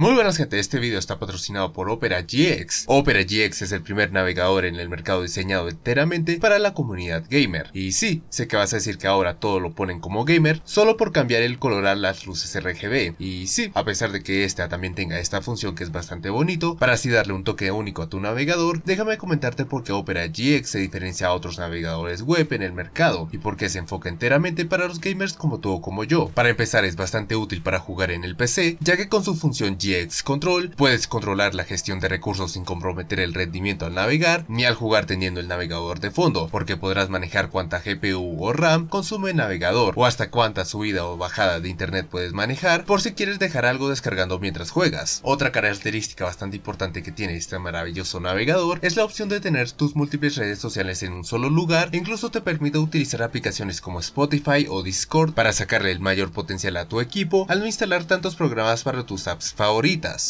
Muy buenas gente, este video está patrocinado por Opera GX. Opera GX es el primer navegador en el mercado diseñado enteramente para la comunidad gamer. Y sí, sé que vas a decir que ahora todo lo ponen como gamer solo por cambiar el color a las luces RGB. Y sí, a pesar de que esta también tenga esta función que es bastante bonito, para así darle un toque único a tu navegador, déjame comentarte por qué Opera GX se diferencia a otros navegadores web en el mercado y por qué se enfoca enteramente para los gamers como tú o como yo. Para empezar es bastante útil para jugar en el PC, ya que con su función GX Control, puedes controlar la gestión de recursos sin comprometer el rendimiento al navegar ni al jugar teniendo el navegador de fondo, porque podrás manejar cuánta GPU o RAM consume el navegador o hasta cuánta subida o bajada de internet puedes manejar por si quieres dejar algo descargando mientras juegas. Otra característica bastante importante que tiene este maravilloso navegador es la opción de tener tus múltiples redes sociales en un solo lugar, e incluso te permite utilizar aplicaciones como Spotify o Discord para sacarle el mayor potencial a tu equipo al no instalar tantos programas para tus apps favoritos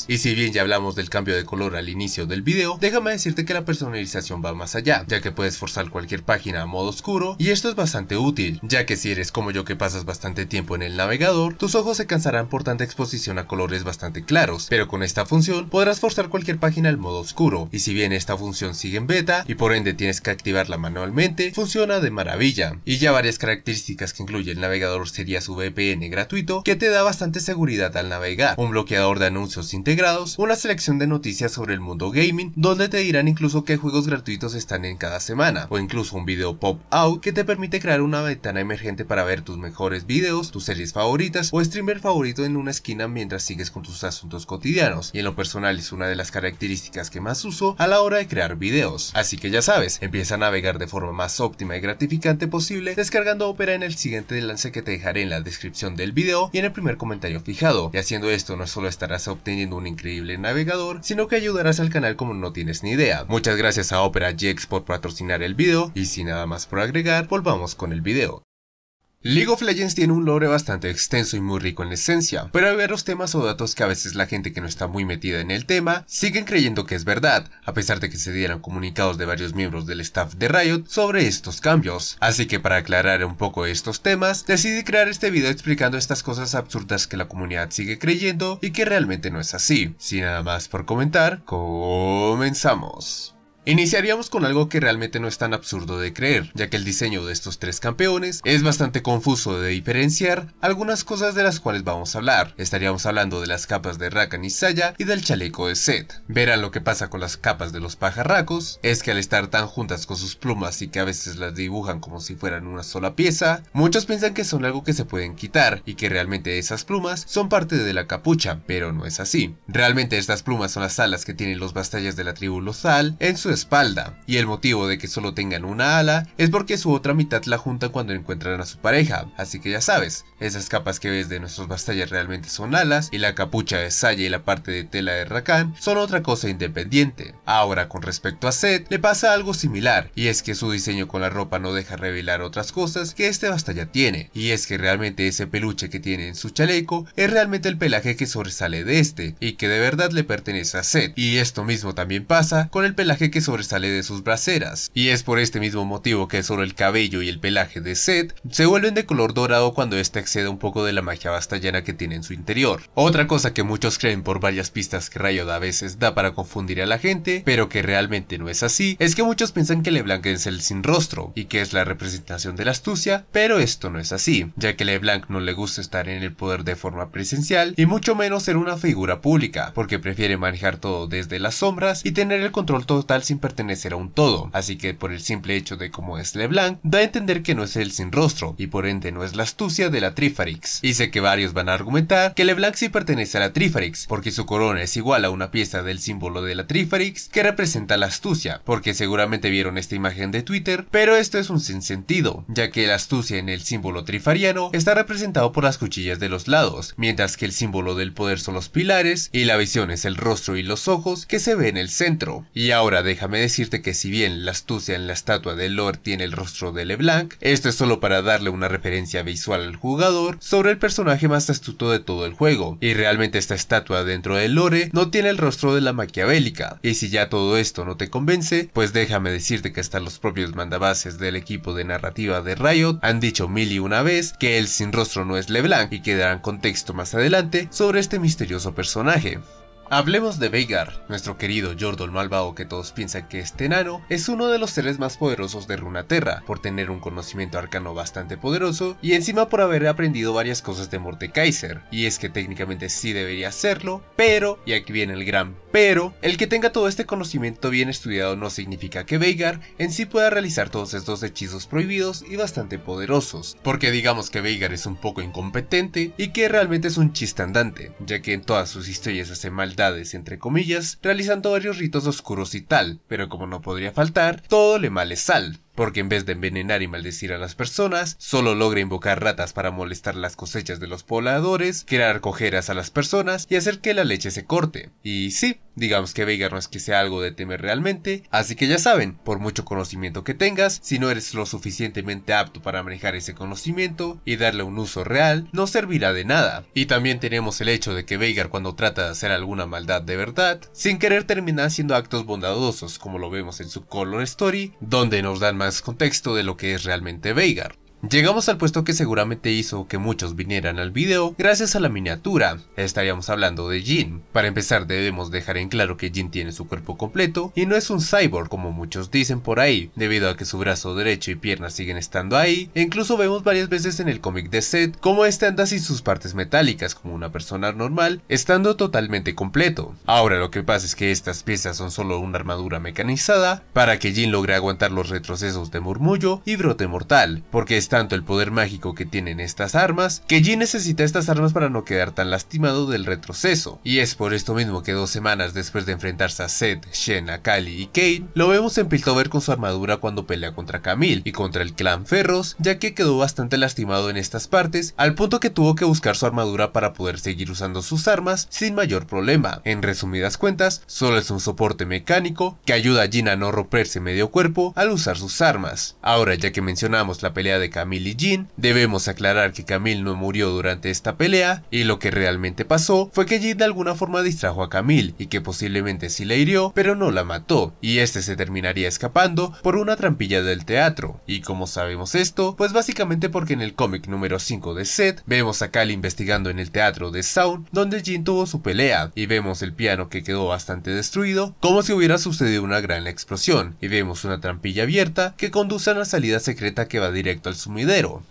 y si bien ya hablamos del cambio de color al inicio del video, déjame decirte que la personalización va más allá, ya que puedes forzar cualquier página a modo oscuro y esto es bastante útil, ya que si eres como yo que pasas bastante tiempo en el navegador, tus ojos se cansarán por tanta exposición a colores bastante claros, pero con esta función podrás forzar cualquier página al modo oscuro, y si bien esta función sigue en beta y por ende tienes que activarla manualmente, funciona de maravilla. Y ya varias características que incluye el navegador sería su VPN gratuito, que te da bastante seguridad al navegar, un bloqueador de anuncios anuncios integrados, una selección de noticias sobre el mundo gaming, donde te dirán incluso qué juegos gratuitos están en cada semana, o incluso un video pop-out que te permite crear una ventana emergente para ver tus mejores videos, tus series favoritas o streamer favorito en una esquina mientras sigues con tus asuntos cotidianos, y en lo personal es una de las características que más uso a la hora de crear videos. Así que ya sabes, empieza a navegar de forma más óptima y gratificante posible descargando Opera en el siguiente enlace que te dejaré en la descripción del video y en el primer comentario fijado, y haciendo esto no solo estarás obteniendo un increíble navegador, sino que ayudarás al canal como no tienes ni idea. Muchas gracias a Opera GX por patrocinar el video y sin nada más por agregar, volvamos con el video. League of Legends tiene un lore bastante extenso y muy rico en esencia, pero hay varios temas o datos que a veces la gente que no está muy metida en el tema siguen creyendo que es verdad, a pesar de que se dieran comunicados de varios miembros del staff de Riot sobre estos cambios. Así que para aclarar un poco estos temas, decidí crear este video explicando estas cosas absurdas que la comunidad sigue creyendo y que realmente no es así. Sin nada más por comentar, comenzamos. Iniciaríamos con algo que realmente no es tan absurdo de creer, ya que el diseño de estos tres campeones es bastante confuso de diferenciar algunas cosas de las cuales vamos a hablar. Estaríamos hablando de las capas de Rakan y Saya y del chaleco de Set. Verán lo que pasa con las capas de los pajarracos, es que al estar tan juntas con sus plumas y que a veces las dibujan como si fueran una sola pieza, muchos piensan que son algo que se pueden quitar y que realmente esas plumas son parte de la capucha, pero no es así. Realmente estas plumas son las alas que tienen los bastallas de la tribu Lozal en su espalda, y el motivo de que solo tengan una ala es porque su otra mitad la juntan cuando encuentran a su pareja, así que ya sabes, esas capas que ves de nuestros bastallas realmente son alas, y la capucha de Saya y la parte de tela de Rakan son otra cosa independiente. Ahora, con respecto a Seth, le pasa algo similar, y es que su diseño con la ropa no deja revelar otras cosas que este bastalla tiene, y es que realmente ese peluche que tiene en su chaleco es realmente el pelaje que sobresale de este, y que de verdad le pertenece a Seth, y esto mismo también pasa con el pelaje que sobresale de sus braseras, y es por este mismo motivo que solo el cabello y el pelaje de Seth se vuelven de color dorado cuando éste excede un poco de la magia bastallana que tiene en su interior. Otra cosa que muchos creen por varias pistas que Riot a veces da para confundir a la gente, pero que realmente no es así, es que muchos piensan que LeBlanc es el sin rostro y que es la representación de la astucia, pero esto no es así, ya que LeBlanc no le gusta estar en el poder de forma presencial y mucho menos ser una figura pública, porque prefiere manejar todo desde las sombras y tener el control total sin pertenecer a un todo, así que por el simple hecho de cómo es Leblanc, da a entender que no es el sin rostro, y por ende no es la astucia de la Trifarix. Y sé que varios van a argumentar que Leblanc sí pertenece a la Trifarix, porque su corona es igual a una pieza del símbolo de la Trifarix que representa la astucia, porque seguramente vieron esta imagen de Twitter, pero esto es un sinsentido, ya que la astucia en el símbolo trifariano está representado por las cuchillas de los lados, mientras que el símbolo del poder son los pilares y la visión es el rostro y los ojos que se ve en el centro. Y ahora de déjame decirte que si bien la astucia en la estatua de lore tiene el rostro de LeBlanc, esto es solo para darle una referencia visual al jugador sobre el personaje más astuto de todo el juego, y realmente esta estatua dentro de Lore no tiene el rostro de la maquiavélica, y si ya todo esto no te convence, pues déjame decirte que hasta los propios mandabases del equipo de narrativa de Riot han dicho mil y una vez que el sin rostro no es LeBlanc y que darán contexto más adelante sobre este misterioso personaje. Hablemos de Veigar, nuestro querido Yordle malvado que todos piensan que este enano es uno de los seres más poderosos de Runaterra, por tener un conocimiento arcano bastante poderoso y encima por haber aprendido varias cosas de Morte Kaiser. y es que técnicamente sí debería hacerlo, pero, y aquí viene el gran pero, el que tenga todo este conocimiento bien estudiado no significa que Veigar en sí pueda realizar todos estos hechizos prohibidos y bastante poderosos, porque digamos que Veigar es un poco incompetente y que realmente es un chiste andante, ya que en todas sus historias hace mal entre comillas, realizando varios ritos oscuros y tal, pero como no podría faltar, todo le male sal, porque en vez de envenenar y maldecir a las personas, solo logra invocar ratas para molestar las cosechas de los pobladores, crear cojeras a las personas y hacer que la leche se corte. Y sí, Digamos que Veigar no es que sea algo de temer realmente, así que ya saben, por mucho conocimiento que tengas, si no eres lo suficientemente apto para manejar ese conocimiento y darle un uso real, no servirá de nada. Y también tenemos el hecho de que Veigar cuando trata de hacer alguna maldad de verdad, sin querer termina haciendo actos bondadosos como lo vemos en su Color Story, donde nos dan más contexto de lo que es realmente Veigar. Llegamos al puesto que seguramente hizo que muchos vinieran al video gracias a la miniatura, estaríamos hablando de Jin. Para empezar debemos dejar en claro que Jin tiene su cuerpo completo y no es un cyborg como muchos dicen por ahí, debido a que su brazo derecho y pierna siguen estando ahí, e incluso vemos varias veces en el cómic de Seth cómo este anda sin sus partes metálicas como una persona normal, estando totalmente completo. Ahora lo que pasa es que estas piezas son solo una armadura mecanizada para que Jin logre aguantar los retrocesos de murmullo y brote mortal, porque tanto el poder mágico que tienen estas armas, que Jin necesita estas armas para no quedar tan lastimado del retroceso, y es por esto mismo que dos semanas después de enfrentarse a Seth, Shen, Akali y Kate, lo vemos en Piltover con su armadura cuando pelea contra Camille y contra el clan Ferros, ya que quedó bastante lastimado en estas partes, al punto que tuvo que buscar su armadura para poder seguir usando sus armas sin mayor problema. En resumidas cuentas, solo es un soporte mecánico que ayuda a Jin a no romperse medio cuerpo al usar sus armas. Ahora, ya que mencionamos la pelea de Camille y Jean. Debemos aclarar que Camille no murió durante esta pelea y lo que realmente pasó fue que Jean de alguna forma distrajo a Camille y que posiblemente sí la hirió, pero no la mató y este se terminaría escapando por una trampilla del teatro. Y como sabemos esto, pues básicamente porque en el cómic número 5 de Seth vemos a Cal investigando en el teatro de Sound donde Jean tuvo su pelea y vemos el piano que quedó bastante destruido como si hubiera sucedido una gran explosión y vemos una trampilla abierta que conduce a una salida secreta que va directo al sur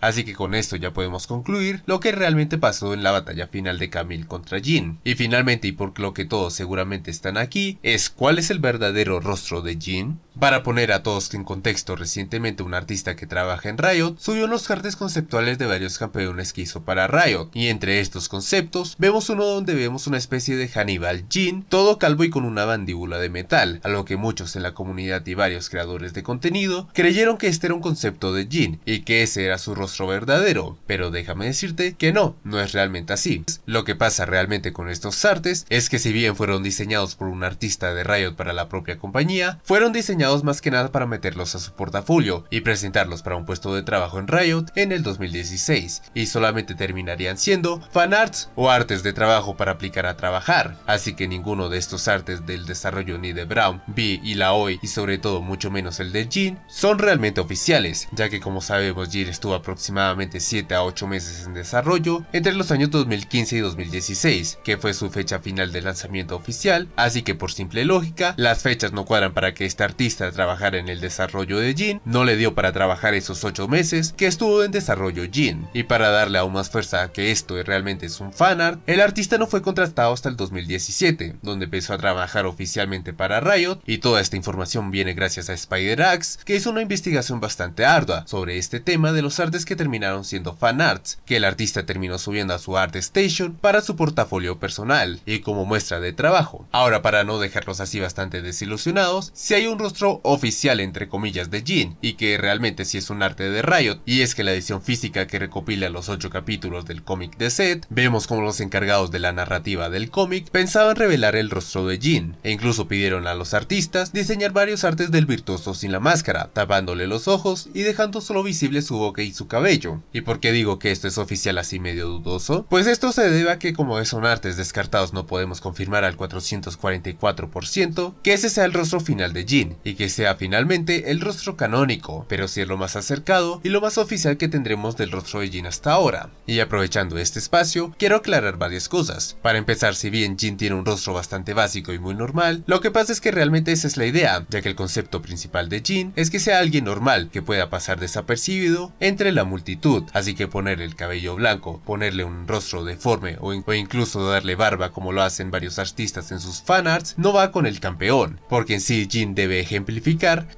Así que con esto ya podemos concluir lo que realmente pasó en la batalla final de Camille contra Jin. Y finalmente y por lo que todos seguramente están aquí, es cuál es el verdadero rostro de Jin. Para poner a todos en contexto, recientemente un artista que trabaja en Riot subió los artes conceptuales de varios campeones que hizo para Riot, y entre estos conceptos vemos uno donde vemos una especie de Hannibal Jean, todo calvo y con una mandíbula de metal, a lo que muchos en la comunidad y varios creadores de contenido creyeron que este era un concepto de Jean y que ese era su rostro verdadero, pero déjame decirte que no, no es realmente así. Lo que pasa realmente con estos artes es que si bien fueron diseñados por un artista de Riot para la propia compañía, fueron diseñados más que nada para meterlos a su portafolio y presentarlos para un puesto de trabajo en Riot en el 2016, y solamente terminarían siendo fanarts o artes de trabajo para aplicar a trabajar, así que ninguno de estos artes del desarrollo ni de Brown, B y la hoy y sobre todo mucho menos el de Jin, son realmente oficiales, ya que como sabemos Jin estuvo aproximadamente 7 a 8 meses en desarrollo entre los años 2015 y 2016, que fue su fecha final de lanzamiento oficial, así que por simple lógica, las fechas no cuadran para que este artista a trabajar en el desarrollo de Jin, no le dio para trabajar esos 8 meses que estuvo en desarrollo Jin. Y para darle aún más fuerza a que esto realmente es un fanart, el artista no fue contratado hasta el 2017, donde empezó a trabajar oficialmente para Riot y toda esta información viene gracias a Spider-Axe, que hizo una investigación bastante ardua sobre este tema de los artes que terminaron siendo fanarts, que el artista terminó subiendo a su art station para su portafolio personal y como muestra de trabajo. Ahora para no dejarlos así bastante desilusionados, si hay un rostro oficial entre comillas de Jin y que realmente sí es un arte de Riot y es que la edición física que recopila los 8 capítulos del cómic de Seth, vemos como los encargados de la narrativa del cómic pensaban revelar el rostro de Jin e incluso pidieron a los artistas diseñar varios artes del virtuoso sin la máscara, tapándole los ojos y dejando solo visible su boca y su cabello. ¿Y por qué digo que esto es oficial así medio dudoso? Pues esto se debe a que como son artes descartados no podemos confirmar al 444% que ese sea el rostro final de Jin y que sea finalmente el rostro canónico, pero sí es lo más acercado y lo más oficial que tendremos del rostro de Jin hasta ahora. Y aprovechando este espacio, quiero aclarar varias cosas. Para empezar, si bien Jin tiene un rostro bastante básico y muy normal, lo que pasa es que realmente esa es la idea, ya que el concepto principal de Jin es que sea alguien normal, que pueda pasar desapercibido entre la multitud, así que ponerle el cabello blanco, ponerle un rostro deforme o, incluso darle barba como lo hacen varios artistas en sus fanarts, no va con el campeón, porque en sí Jin debe ejecutar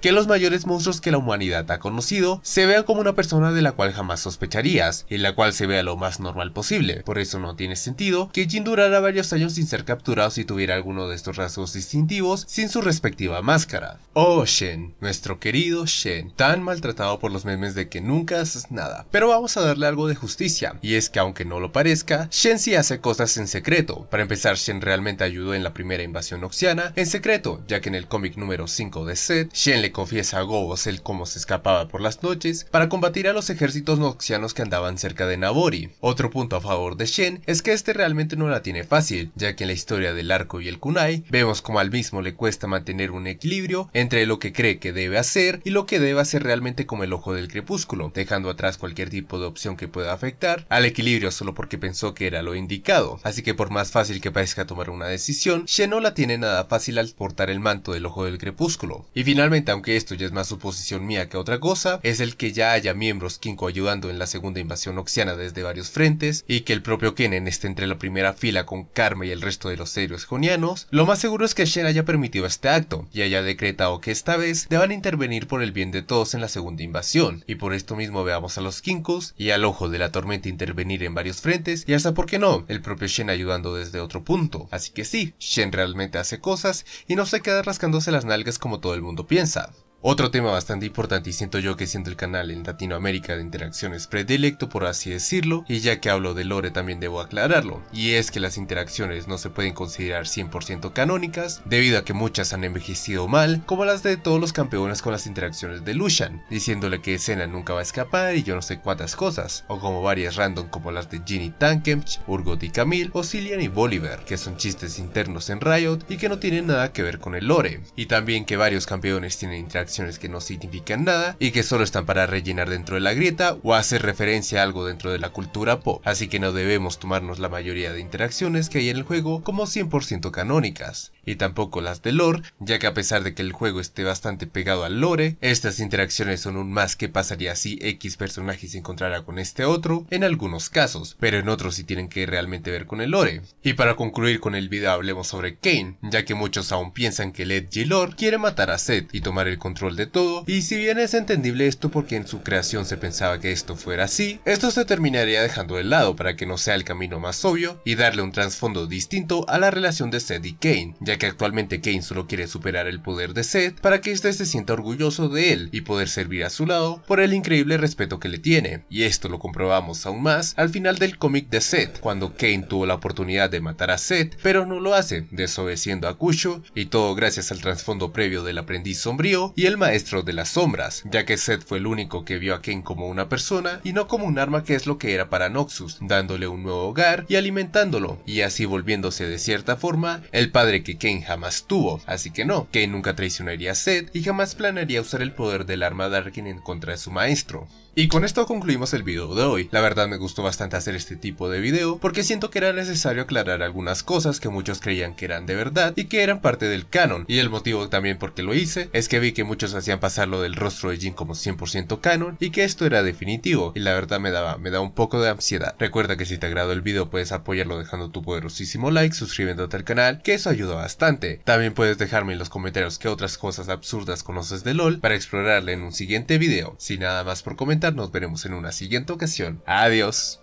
que los mayores monstruos que la humanidad ha conocido se vean como una persona de la cual jamás sospecharías, en la cual se vea lo más normal posible. Por eso no tiene sentido que Jin durara varios años sin ser capturado si tuviera alguno de estos rasgos distintivos sin su respectiva máscara. Oh, Shen, nuestro querido Shen, tan maltratado por los memes de que nunca haces nada. Pero vamos a darle algo de justicia, y es que aunque no lo parezca, Shen sí hace cosas en secreto. Para empezar, Shen realmente ayudó en la primera invasión oxiana en secreto, ya que en el cómic número 5 de de Shen le confiesa a Gobos el cómo se escapaba por las noches para combatir a los ejércitos noxianos que andaban cerca de Nabori. Otro punto a favor de Shen es que este realmente no la tiene fácil, ya que en la historia del arco y el kunai vemos como al mismo le cuesta mantener un equilibrio entre lo que cree que debe hacer y lo que debe hacer realmente como el ojo del crepúsculo, dejando atrás cualquier tipo de opción que pueda afectar al equilibrio solo porque pensó que era lo indicado. Así que por más fácil que parezca tomar una decisión, Shen no la tiene nada fácil al portar el manto del ojo del crepúsculo. Y finalmente, aunque esto ya es más suposición mía que otra cosa, es el que ya haya miembros Kinko ayudando en la segunda invasión oxiana desde varios frentes y que el propio Kennen esté entre la primera fila con Karma y el resto de los héroes jonianos, lo más seguro es que Shen haya permitido este acto y haya decretado que esta vez deban intervenir por el bien de todos en la segunda invasión y por esto mismo veamos a los Kinkos y al ojo de la tormenta intervenir en varios frentes y hasta por qué no, el propio Shen ayudando desde otro punto. Así que sí, Shen realmente hace cosas y no se queda rascándose las nalgas como todo todo el mundo piensa. Otro tema bastante importante y siento yo que siendo el canal en Latinoamérica de interacciones predilecto por así decirlo, y ya que hablo de lore también debo aclararlo, y es que las interacciones no se pueden considerar 100% canónicas, debido a que muchas han envejecido mal, como las de todos los campeones con las interacciones de Lucian, diciéndole que escena nunca va a escapar y yo no sé cuántas cosas, o como varias random como las de Ginny Tankemch, Urgot y Camille, o Cillian y Bolivar, que son chistes internos en Riot y que no tienen nada que ver con el lore, y también que varios campeones tienen interacciones que no significan nada y que solo están para rellenar dentro de la grieta o hacer referencia a algo dentro de la cultura pop, así que no debemos tomarnos la mayoría de interacciones que hay en el juego como 100% canónicas y tampoco las de lore, ya que a pesar de que el juego esté bastante pegado al lore, estas interacciones son un más que pasaría si X personaje se encontrara con este otro, en algunos casos, pero en otros sí tienen que realmente ver con el lore. Y para concluir con el video hablemos sobre Kane, ya que muchos aún piensan que Led Lore quiere matar a Seth y tomar el control de todo, y si bien es entendible esto porque en su creación se pensaba que esto fuera así, esto se terminaría dejando de lado para que no sea el camino más obvio y darle un trasfondo distinto a la relación de Seth y Kane, ya que actualmente Kane solo quiere superar el poder de Seth para que este se sienta orgulloso de él y poder servir a su lado por el increíble respeto que le tiene. Y esto lo comprobamos aún más al final del cómic de Seth, cuando Kane tuvo la oportunidad de matar a Seth, pero no lo hace, desobedeciendo a Kushu, y todo gracias al trasfondo previo del aprendiz sombrío y el maestro de las sombras, ya que Seth fue el único que vio a Kane como una persona y no como un arma que es lo que era para Noxus, dándole un nuevo hogar y alimentándolo, y así volviéndose de cierta forma el padre que Ken jamás tuvo, así que no, Ken nunca traicionaría a Seth y jamás planearía usar el poder del arma Darkin en contra de su maestro. Y con esto concluimos el video de hoy. La verdad me gustó bastante hacer este tipo de video porque siento que era necesario aclarar algunas cosas que muchos creían que eran de verdad y que eran parte del canon. Y el motivo también por qué lo hice es que vi que muchos hacían pasar lo del rostro de Jin como 100% canon y que esto era definitivo y la verdad me daba, me da un poco de ansiedad. Recuerda que si te agradó el video puedes apoyarlo dejando tu poderosísimo like, suscribiéndote al canal, que eso ayuda bastante. También puedes dejarme en los comentarios qué otras cosas absurdas conoces de LOL para explorarle en un siguiente video. Sin nada más por comentar nos veremos en una siguiente ocasión. Adiós.